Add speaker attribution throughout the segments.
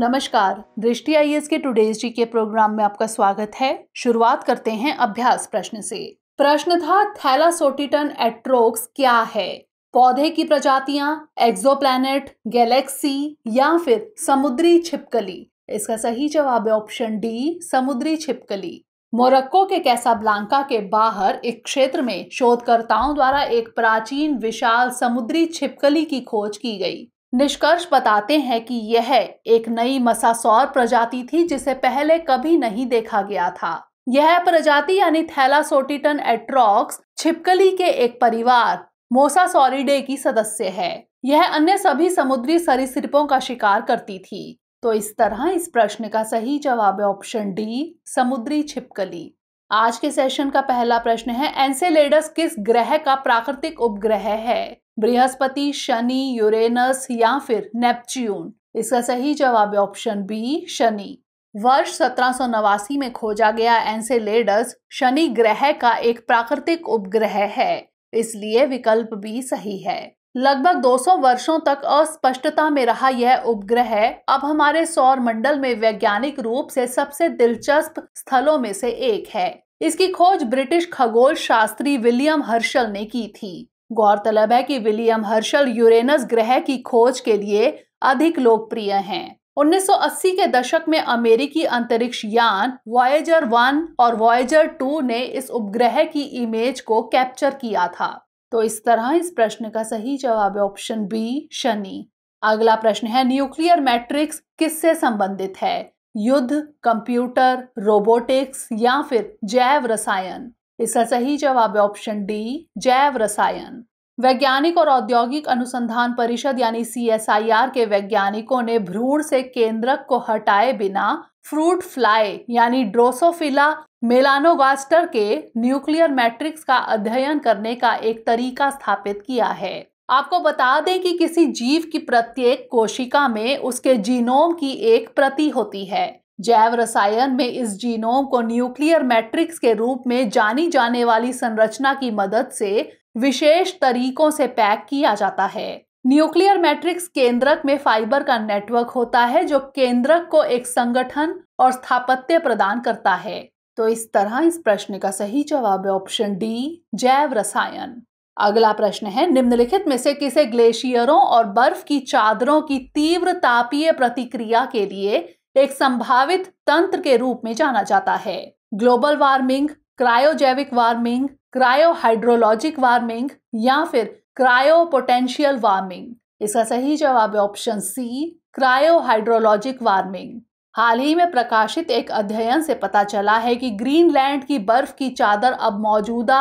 Speaker 1: नमस्कार दृष्टि आई के टुडेज जी के प्रोग्राम में आपका स्वागत है शुरुआत करते हैं अभ्यास प्रश्न से प्रश्न था थैलासोटिटन एट्रोक्स क्या है पौधे की प्रजातियां एक्सोप्लैनेट, गैलेक्सी या फिर समुद्री छिपकली इसका सही जवाब है ऑप्शन डी समुद्री छिपकली मोरक्को के कैसाब्लांका के बाहर एक क्षेत्र में शोधकर्ताओं द्वारा एक प्राचीन विशाल समुद्री छिपकली की खोज की गई निष्कर्ष बताते हैं कि यह एक नई मसासौर प्रजाति थी जिसे पहले कभी नहीं देखा गया था यह प्रजाति यानी थैलासोटिटन एट्रॉक्स छिपकली के एक परिवार मोसासोरिडे की सदस्य है यह अन्य सभी समुद्री सरीसृपों का शिकार करती थी तो इस तरह इस प्रश्न का सही जवाब है ऑप्शन डी समुद्री छिपकली आज के सेशन का पहला प्रश्न है एंसेलेडस किस ग्रह का प्राकृतिक उपग्रह है बृहस्पति शनि यूरेनस या फिर नेपच्यून इसका सही जवाब है ऑप्शन बी शनि वर्ष सत्रह में खोजा गया एंसेलेडस शनि ग्रह का एक प्राकृतिक उपग्रह है इसलिए विकल्प भी सही है लगभग 200 वर्षों तक अस्पष्टता में रहा यह उपग्रह अब हमारे सौर मंडल में वैज्ञानिक रूप से सबसे दिलचस्प स्थलों में से एक है इसकी खोज ब्रिटिश खगोल शास्त्री विलियम हर्शल ने की थी गौरतलब है कि विलियम हर्शल यूरेनस ग्रह की खोज के लिए अधिक लोकप्रिय हैं 1980 के दशक में अमेरिकी अंतरिक्ष यान वॉयजर वन और वॉयजर टू ने इस उपग्रह की इमेज को कैप्चर किया था तो इस तरह इस प्रश्न का सही जवाब है ऑप्शन बी शनि अगला प्रश्न है न्यूक्लियर मैट्रिक्स किससे संबंधित है युद्ध कंप्यूटर रोबोटिक्स या फिर जैव रसायन इसका सही जवाब है ऑप्शन डी जैव रसायन वैज्ञानिक और औद्योगिक अनुसंधान परिषद यानी सी के वैज्ञानिकों ने भ्रूण से केंद्रक को हटाए बिना फ्रूट फ्लाई यानी ड्रोसोफिला मेलानोगास्टर के न्यूक्लियर मैट्रिक्स का अध्ययन करने का एक तरीका स्थापित किया है आपको बता दें कि किसी जीव की प्रत्येक कोशिका में उसके जीनोम की एक प्रति होती है जैव रसायन में इस जीनोम को न्यूक्लियर मैट्रिक्स के रूप में जानी जाने वाली संरचना की मदद से विशेष तरीकों से पैक किया जाता है न्यूक्लियर मैट्रिक्स केंद्रक में फाइबर का नेटवर्क होता है जो केंद्रक को एक संगठन और स्थापत्य प्रदान करता है तो इस तरह इस प्रश्न का सही जवाब है ऑप्शन डी जैव रसायन अगला प्रश्न है निम्नलिखित में से किसे ग्लेशियरों और बर्फ की चादरों की तीव्र तापीय प्रतिक्रिया के लिए एक संभावित तंत्र के रूप में जाना जाता है ग्लोबल वार्मिंग क्रायोजैविक वार्मिंग क्रायोहाइड्रोलॉजिक वार्मिंग या फिर क्रायो पोटेंशियल वार्मिंग इसका सही जवाब है ऑप्शन सी क्रायोहाइड्रोलॉजिक वार्मिंग हाल ही में प्रकाशित एक अध्ययन से पता चला है कि ग्रीनलैंड की बर्फ की चादर अब मौजूदा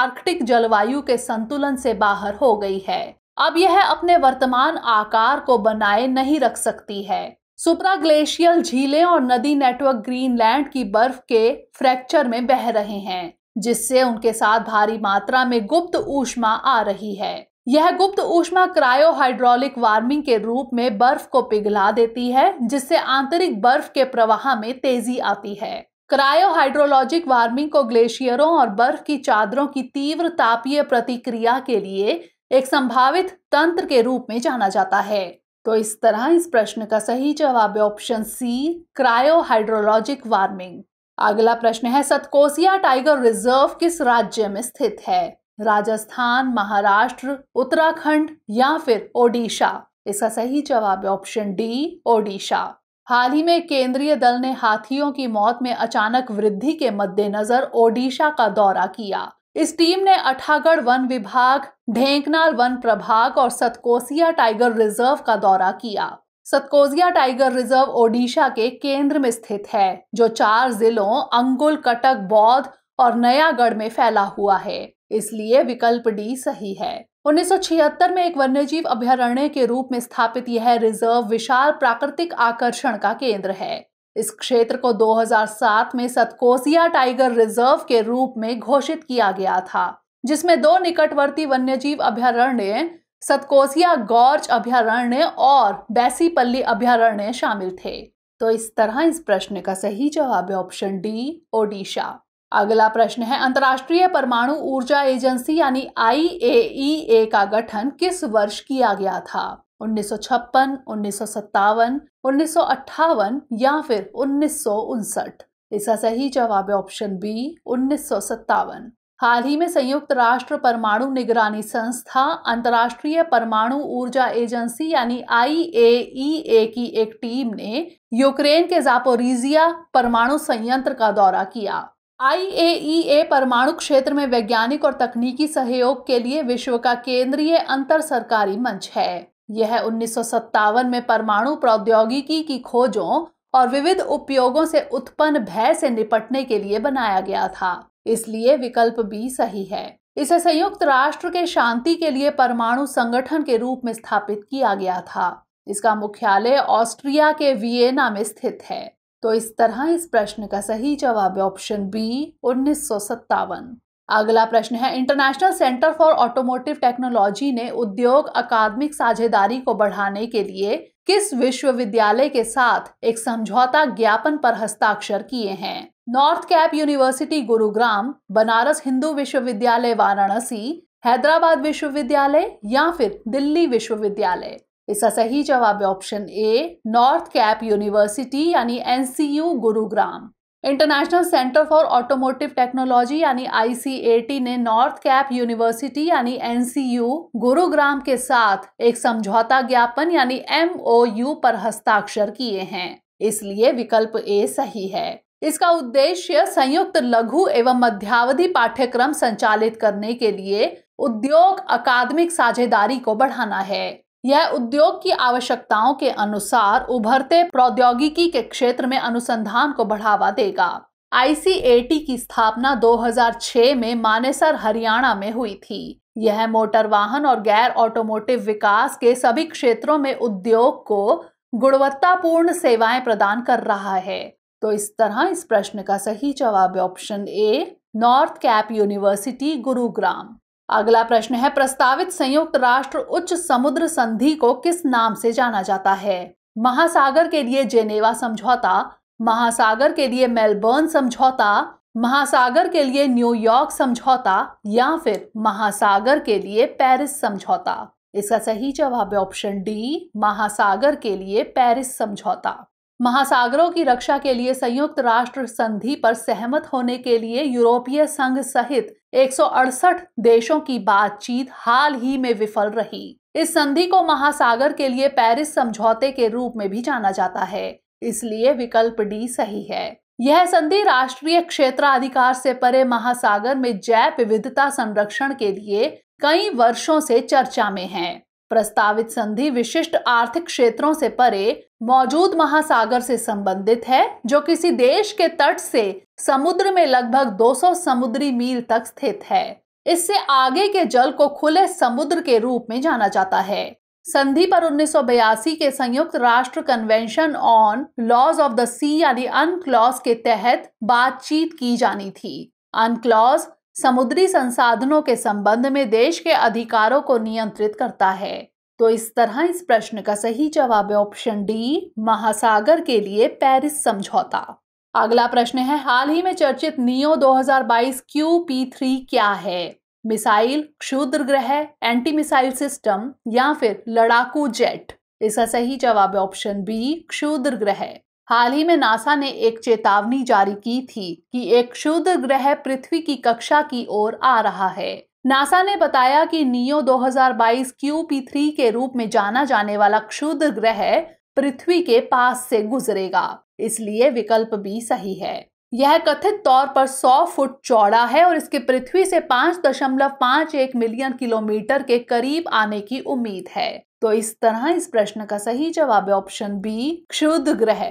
Speaker 1: आर्कटिक जलवायु के संतुलन से बाहर हो गई है अब यह अपने वर्तमान आकार को बनाए नहीं रख सकती है सुपरा ग्लेशियल झीलें और नदी नेटवर्क ग्रीनलैंड की बर्फ के फ्रैक्चर में बह रहे हैं जिससे उनके साथ भारी मात्रा में गुप्त ऊष्मा आ रही है यह गुप्त ऊष्मा क्रायो हाइड्रोलिक वार्मिंग के रूप में बर्फ को पिघला देती है जिससे आंतरिक बर्फ के प्रवाह में तेजी आती है क्रायो हाइड्रोलॉजिक वार्मिंग को ग्लेशियरों और बर्फ की चादरों की तीव्र तापीय प्रतिक्रिया के लिए एक संभावित तंत्र के रूप में जाना जाता है तो इस तरह इस प्रश्न का सही जवाब है option C cryo hydrologic warming अगला प्रश्न है सतकोसिया टाइगर रिजर्व किस राज्य में स्थित है राजस्थान महाराष्ट्र उत्तराखंड या फिर ओडिशा इसका सही जवाब है ऑप्शन डी ओडिशा हाल ही में केंद्रीय दल ने हाथियों की मौत में अचानक वृद्धि के मद्देनजर ओडिशा का दौरा किया इस टीम ने अठागढ़ वन विभाग ढेंकनाल वन प्रभाग और सतकोसिया टाइगर रिजर्व का दौरा किया सतकोजिया टाइगर रिजर्व ओडिशा के केंद्र में स्थित है जो चार जिलों अंगुल कटक बौद्ध और नयागढ़ में फैला हुआ है इसलिए विकल्प डी सही है 1976 में एक वन्यजीव अभ्यारण्य के रूप में स्थापित यह रिजर्व विशाल प्राकृतिक आकर्षण का केंद्र है इस क्षेत्र को 2007 में सतकोसिया टाइगर रिजर्व के रूप में घोषित किया गया था जिसमें दो निकटवर्ती वन्यजीव अभ्यारण्य सतकोसिया गौर्ज अभ्यारण्य और बैसीपल्ली अभ्यारण्य शामिल थे तो इस तरह इस प्रश्न का सही जवाब है ऑप्शन डी ओडिशा अगला प्रश्न है अंतर्राष्ट्रीय परमाणु ऊर्जा एजेंसी यानी आई का गठन किस वर्ष किया गया था उन्नीस सौ छप्पन उन्नीस सौ सत्तावन उन्नीस सौ अट्ठावन या फिर उन्नीस सौ उनसठ इसका सही जवाब है ऑप्शन बी उन्नीस सौ सत्तावन हाल ही में संयुक्त राष्ट्र परमाणु निगरानी संस्था अंतर्राष्ट्रीय परमाणु ऊर्जा एजेंसी यानी आईएईए की एक टीम ने यूक्रेन के जापोरिजिया परमाणु संयंत्र का दौरा किया आईएईए परमाणु क्षेत्र में वैज्ञानिक और तकनीकी सहयोग के लिए विश्व का केंद्रीय अंतर सरकारी मंच है यह उन्नीस में परमाणु प्रौद्योगिकी की खोजों और विविध उपयोगों से उत्पन्न भय से निपटने के लिए बनाया गया था इसलिए विकल्प बी सही है इसे संयुक्त राष्ट्र के शांति के लिए परमाणु संगठन के रूप में स्थापित किया गया था इसका मुख्यालय ऑस्ट्रिया के वियना में स्थित है तो इस तरह इस प्रश्न का सही जवाब ऑप्शन बी उन्नीस अगला प्रश्न है International Centre for Automotive Technology ने उद्योग अकादमिक साझेदारी को बढ़ाने के लिए किस विश्वविद्यालय के साथ एक समझौता ज्ञापन पर हस्ताक्षर किए हैं North Cap University Gurugram Banaras Hindu विश्वविद्यालय वाराणसी हैदराबाद विश्वविद्यालय या फिर दिल्ली विश्वविद्यालय इसका सही जवाब option A North Cap University यानी NCU Gurugram International Centre for Automotive Technology यानी आईसीएटी ने नॉर्थ कैप यूनिवर्सिटी यानी एनसीयू गुरुग्राम के साथ एक समझौता ज्ञापन यानी एमओयू पर हस्ताक्षर किए हैं इसलिए विकल्प ए सही है इसका उद्देश्य संयुक्त लघु एवं मध्यावधि पाठ्यक्रम संचालित करने के लिए उद्योग अकादमिक साझेदारी को बढ़ाना है यह उद्योग की आवश्यकताओं के अनुसार उभरते प्रौद्योगिकी के क्षेत्र में अनुसंधान को बढ़ावा देगा आईसीएटी की स्थापना 2006 में मानेसर हरियाणा में हुई थी यह मोटर वाहन और गैर ऑटोमोटिव विकास के सभी क्षेत्रों में उद्योग को गुणवत्तापूर्ण सेवाएं प्रदान कर रहा है तो इस तरह इस प्रश्न का सही जवाब option A North Cap University Gurugram अगला प्रश्न है प्रस्तावित संयुक्त राष्ट्र उच्च समुद्र संधि को किस नाम से जाना जाता है महासागर के लिए जेनेवा समझौता महासागर के लिए मेलबर्न समझौता महासागर के लिए न्यूयॉर्क समझौता या फिर महासागर के लिए पेरिस समझौता इसका सही जवाब है ऑप्शन डी महासागर के लिए पेरिस समझौता महासागरों की रक्षा के लिए संयुक्त राष्ट्र संधि पर सहमत होने के लिए यूरोपीय संघ सहित एक देशों की बातचीत हाल ही में विफल रही इस संधि को महासागर के लिए पेरिस समझौते के रूप में भी जाना जाता है इसलिए विकल्प डी सही है यह संधि राष्ट्रीय क्षेत्राधिकार से परे महासागर में जैव विविधता संरक्षण के लिए कई वर्षों से चर्चा में है प्रस्तावित संधि विशिष्ट आर्थिक क्षेत्रों से परे मौजूद महासागर से संबंधित है जो किसी देश के तट से समुद्र में लगभग 200 समुद्री मील तक स्थित है इससे आगे के जल को खुले समुद्र के रूप में जाना जाता है संधि पर 1982 के संयुक्त राष्ट्र Convention on Laws of the Sea यानी अनक्लॉज के तहत बातचीत की जानी थी अनक्लॉज समुद्री संसाधनों के संबंध में देश के अधिकारों को नियंत्रित करता है तो इस तरह इस प्रश्न का सही जवाब है ऑप्शन डी महासागर के लिए पेरिस समझौता अगला प्रश्न है हाल ही में चर्चित नियो 2022 क्यू पी थ्री क्या है मिसाइल क्षुद्र ग्रह एंटी मिसाइल सिस्टम या फिर लड़ाकू जेट इसका सही जवाब है ऑप्शन बी क्षुद्र ग्रह हाल ही में नासा ने एक चेतावनी जारी की थी कि एक शुद्ध ग्रह पृथ्वी की कक्षा की ओर आ रहा है नासा ने बताया कि नियो 2022 QP3 के रूप में जाना जाने वाला क्षुद्र ग्रह पृथ्वी के पास से गुजरेगा इसलिए विकल्प भी सही है यह कथित तौर पर 100 फुट चौड़ा है और इसके पृथ्वी से 5.51 मिलियन किलोमीटर के करीब आने की उम्मीद है तो इस तरह इस प्रश्न का सही जवाब ऑप्शन बी क्षुद्र ग्रह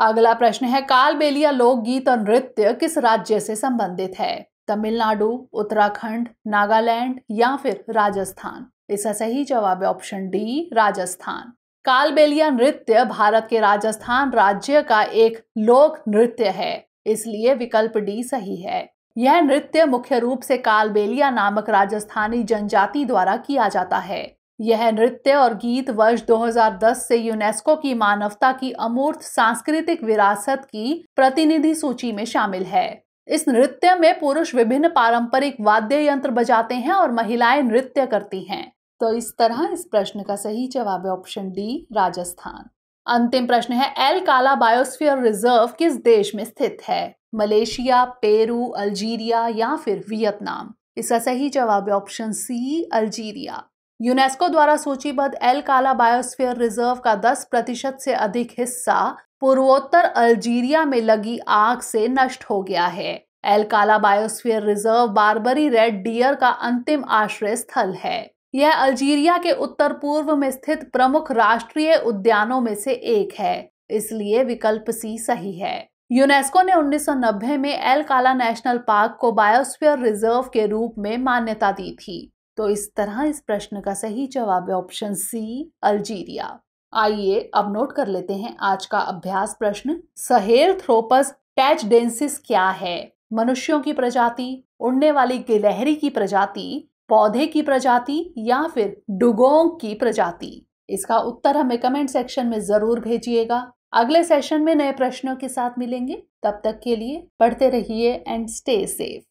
Speaker 1: अगला प्रश्न है कालबेलिया लोकगीत और नृत्य किस राज्य से संबंधित है तमिलनाडु उत्तराखंड नागालैंड या फिर राजस्थान इसका सही जवाब है ऑप्शन डी राजस्थान कालबेलिया नृत्य भारत के राजस्थान राज्य का एक लोक नृत्य है इसलिए विकल्प डी सही है यह नृत्य मुख्य रूप से कालबेलिया नामक राजस्थानी जनजाति द्वारा किया जाता है यह नृत्य और गीत वर्ष 2010 से यूनेस्को की मानवता की अमूर्त सांस्कृतिक विरासत की प्रतिनिधि सूची में शामिल है इस नृत्य में पुरुष विभिन्न पारंपरिक वाद्य यंत्र बजाते हैं और महिलाएं नृत्य करती हैं तो इस तरह इस प्रश्न का सही जवाब है ऑप्शन डी राजस्थान अंतिम प्रश्न है एल काला बायोस्फीयर रिजर्व किस देश में स्थित है मलेशिया पेरू अल्जीरिया या फिर वियतनाम इसका सही जवाब है ऑप्शन सी अल्जीरिया यूनेस्को द्वारा सूचीबद्ध एल काला बायोस्फीयर रिजर्व का 10 प्रतिशत से अधिक हिस्सा पूर्वोत्तर अल्जीरिया में लगी आग से नष्ट हो गया है El Kala biosphere reserve Barbary red deer का अंतिम आश्रय स्थल है यह अल्जीरिया के उत्तर पूर्व में स्थित प्रमुख राष्ट्रीय उद्यानों में से एक है इसलिए विकल्प सी सही है यूनेस्को ने 1990 में एल काला नेशनल पार्क को बायोस्फीयर रिजर्व के रूप में मान्यता दी थी तो इस तरह इस प्रश्न का सही जवाब है ऑप्शन सी अल्जीरिया आइए अब नोट कर लेते हैं आज का अभ्यास प्रश्न सहेर थ्रोपस टैचडेंसिस क्या है मनुष्यों की प्रजाति उड़ने वाली गिलहरी की प्रजाति पौधे की प्रजाति या फिर डुगोंग की प्रजाति इसका उत्तर हमें कमेंट सेक्शन में जरूर भेजिएगा अगले सेशन में नए प्रश्नों के साथ मिलेंगे तब तक के लिए पढ़ते रहिए एंड स्टे सेफ